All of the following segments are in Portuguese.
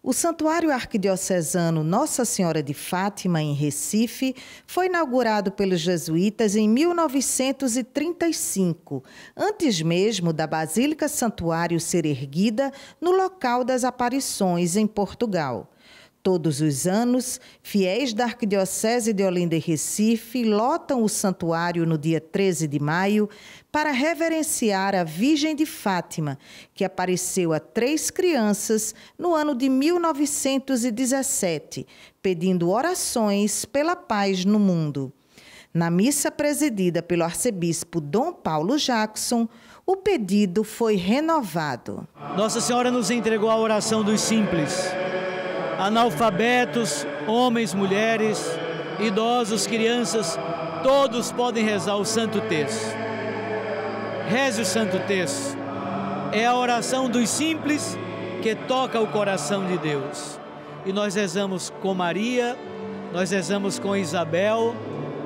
O Santuário Arquidiocesano Nossa Senhora de Fátima, em Recife, foi inaugurado pelos jesuítas em 1935, antes mesmo da Basílica Santuário ser erguida no local das aparições em Portugal. Todos os anos, fiéis da Arquidiocese de Olinda e Recife lotam o santuário no dia 13 de maio para reverenciar a Virgem de Fátima, que apareceu a três crianças no ano de 1917, pedindo orações pela paz no mundo. Na missa presidida pelo arcebispo Dom Paulo Jackson, o pedido foi renovado. Nossa Senhora nos entregou a oração dos simples analfabetos, homens, mulheres, idosos, crianças, todos podem rezar o Santo Texto. Reze o Santo Texto. É a oração dos simples que toca o coração de Deus. E nós rezamos com Maria, nós rezamos com Isabel,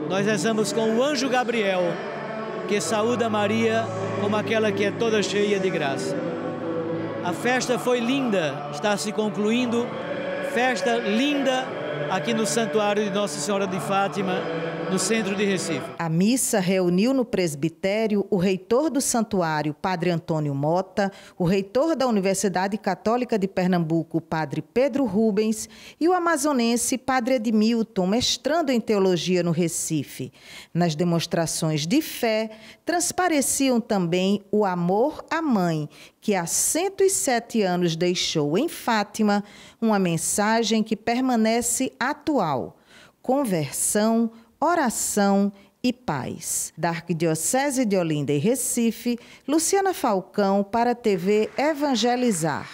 nós rezamos com o anjo Gabriel, que saúda Maria como aquela que é toda cheia de graça. A festa foi linda, está se concluindo festa linda aqui no Santuário de Nossa Senhora de Fátima, no centro de Recife. A missa reuniu no presbitério o reitor do santuário, Padre Antônio Mota, o reitor da Universidade Católica de Pernambuco, Padre Pedro Rubens, e o amazonense Padre Edmilton, mestrando em teologia no Recife. Nas demonstrações de fé, transpareciam também o amor à mãe que há 107 anos deixou em Fátima uma mensagem que permanece atual: conversão, oração e paz. Da Arquidiocese de Olinda e Recife, Luciana Falcão para a TV Evangelizar.